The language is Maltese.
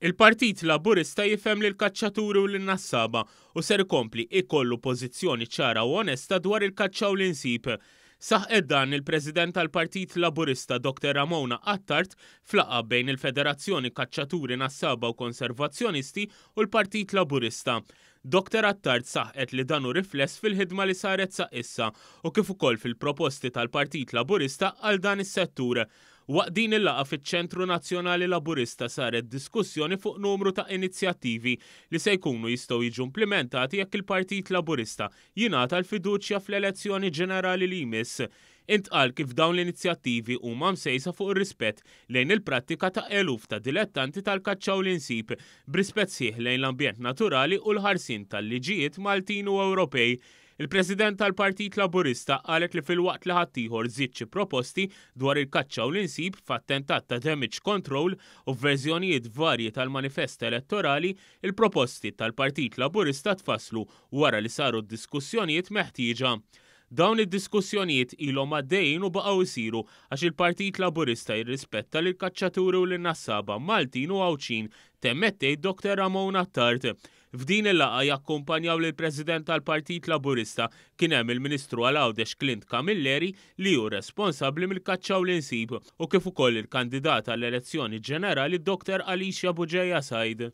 Il-Partit Laburista jifhem li l-kaċċaturi u l-nassaba u ser kompli ikollu pożizzjoni ċara u onesta dwar il kacċa u l-insib. Saħ dan il-President tal-Partit Laburista Dr. Ramona Attart flaqa bejn il-Federazzjoni Kaċċaturi Nassaba u Konservazzjonisti u l-Partit Laburista. Dr. Attart saħet li danu rifless fil-ħidma li saret sa' issa u kif ukoll fil-proposti tal-Partit Laburista għal dan is-settur Waqt din il-laqa fiċ-Ċentru Nazzjonali Laburista saret diskussjoni fuq numru ta' inizjattivi li se jkunu jistgħu jiġu implementati jekk il-Partit Laburista jingħata l-fiduċja fl-elezzjoni ġenerali li jmiss. Intqal kif dawn l-inizjattivi huma msejsa fuq ir-rispett lejn il-prattika ta' eluf ta' dilettanti tal-kaċċaw l-insib, brispett sieħ lejn l-ambjent naturali u l-ħarsin tal-liġijiet Maltin u Ewropej Il-President tal-Partit Laburista qalet li fil-waqt li ħaddieħor żied proposti dwar il-kaċċa u l-insib f'attentat ta' damage control u verżjonijiet varji tal-manifest elettorali, il-proposti tal-Partit Laburista tfasslu wara li saru diskussjonijiet meħtieġa. Dawn id-diskussjonijiet ilhom għaddejjin u baqgħu jsiru għax il-Partit Laburista jirrispetta l kaċċaturi u lin nassaba Maltin u Awċin temmettej Dr. Ramon Attart F'din il-laqa jakkumpanjaw l president tal-Partit Laburista kien hemm il-Ministru għal-Għawdex Clint Camilleri li hu responsabbli mill-kaċċaw l-insib u kif ukoll il-kandidat għall-elezzjoni ġenerali Dr. Alicia Buġeja Sajd.